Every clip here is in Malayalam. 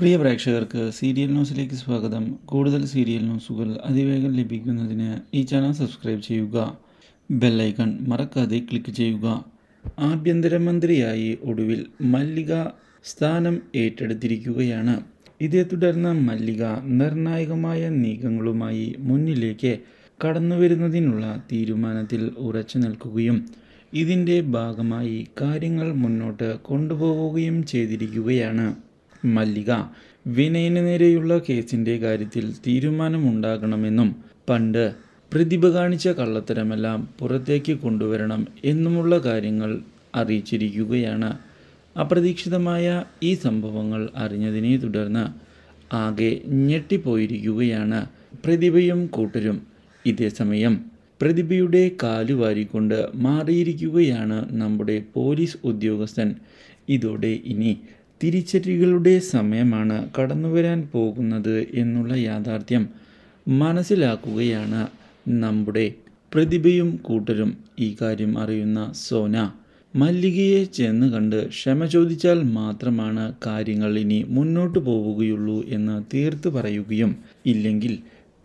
പ്രിയ പ്രേക്ഷകർക്ക് സീരിയൽ ന്യൂസിലേക്ക് സ്വാഗതം കൂടുതൽ സീരിയൽ ന്യൂസുകൾ അതിവേഗം ലഭിക്കുന്നതിന് ഈ ചാനൽ സബ്സ്ക്രൈബ് ചെയ്യുക ബെല്ലൈക്കൺ മറക്കാതെ ക്ലിക്ക് ചെയ്യുക ആഭ്യന്തരമന്ത്രിയായി ഒടുവിൽ മല്ലിക സ്ഥാനം ഏറ്റെടുത്തിരിക്കുകയാണ് ഇതേ തുടർന്ന് മല്ലിക നിർണായകമായ നീക്കങ്ങളുമായി മുന്നിലേക്ക് കടന്നുവരുന്നതിനുള്ള തീരുമാനത്തിൽ ഉറച്ചു നിൽക്കുകയും ഇതിൻ്റെ ഭാഗമായി കാര്യങ്ങൾ മുന്നോട്ട് കൊണ്ടുപോവുകയും ചെയ്തിരിക്കുകയാണ് മല്ലിക വിനയന് നേരെയുള്ള കേസിൻ്റെ കാര്യത്തിൽ തീരുമാനമുണ്ടാകണമെന്നും പണ്ട് പ്രതിഭ കാണിച്ച കള്ളത്തരമെല്ലാം പുറത്തേക്ക് കൊണ്ടുവരണം എന്നുമുള്ള കാര്യങ്ങൾ അറിയിച്ചിരിക്കുകയാണ് അപ്രതീക്ഷിതമായ ഈ സംഭവങ്ങൾ അറിഞ്ഞതിനെ തുടർന്ന് ആകെ ഞെട്ടിപ്പോയിരിക്കുകയാണ് പ്രതിഭയും കൂട്ടരും ഇതേസമയം പ്രതിഭയുടെ കാലുവാരിക്കൊണ്ട് മാറിയിരിക്കുകയാണ് നമ്മുടെ പോലീസ് ഉദ്യോഗസ്ഥൻ ഇതോടെ ഇനി തിരിച്ചടികളുടെ സമയമാണ് കടന്നുവരാൻ പോകുന്നത് എന്നുള്ള യാഥാർത്ഥ്യം മനസ്സിലാക്കുകയാണ് നമ്മുടെ പ്രതിഭയും കൂട്ടരും ഈ കാര്യം അറിയുന്ന സോന മല്ലികയെ ചെന്ന് കണ്ട് ക്ഷമ ചോദിച്ചാൽ മാത്രമാണ് കാര്യങ്ങൾ ഇനി മുന്നോട്ടു പോവുകയുള്ളൂ എന്ന് തീർത്തു പറയുകയും ഇല്ലെങ്കിൽ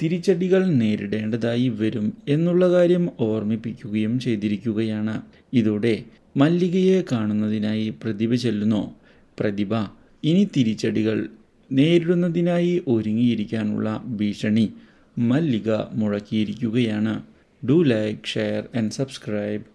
തിരിച്ചടികൾ നേരിടേണ്ടതായി വരും എന്നുള്ള കാര്യം ഓർമ്മിപ്പിക്കുകയും ചെയ്തിരിക്കുകയാണ് ഇതോടെ മല്ലികയെ കാണുന്നതിനായി പ്രതിഭ ചെല്ലുന്നു പ്രതിഭ ഇനി തിരിച്ചടികൾ നേരിടുന്നതിനായി ഒരുങ്ങിയിരിക്കാനുള്ള ഭീഷണി മല്ലിക മുഴക്കിയിരിക്കുകയാണ് do like share and subscribe